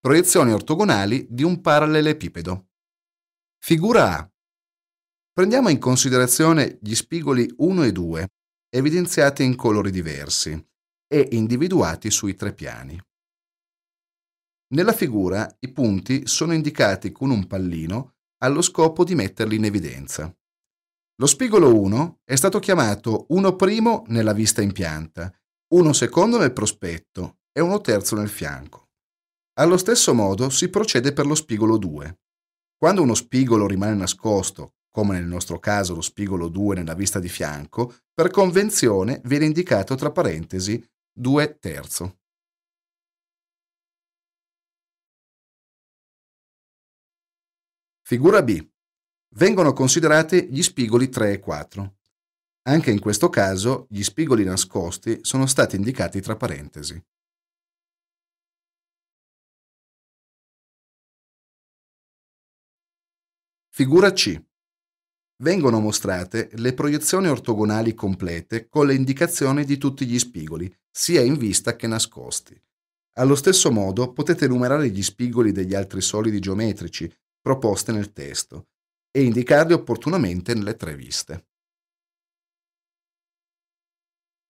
Proiezioni ortogonali di un parallelepipedo. Figura A. Prendiamo in considerazione gli spigoli 1 e 2, evidenziati in colori diversi e individuati sui tre piani. Nella figura i punti sono indicati con un pallino allo scopo di metterli in evidenza. Lo spigolo 1 è stato chiamato 1' primo nella vista in pianta, 1 secondo nel prospetto e 1 terzo nel fianco. Allo stesso modo si procede per lo spigolo 2. Quando uno spigolo rimane nascosto, come nel nostro caso lo spigolo 2 nella vista di fianco, per convenzione viene indicato tra parentesi 2 terzo. Figura B. Vengono considerati gli spigoli 3 e 4. Anche in questo caso gli spigoli nascosti sono stati indicati tra parentesi. Figura C. Vengono mostrate le proiezioni ortogonali complete con le indicazioni di tutti gli spigoli, sia in vista che nascosti. Allo stesso modo potete numerare gli spigoli degli altri solidi geometrici proposti nel testo e indicarli opportunamente nelle tre viste.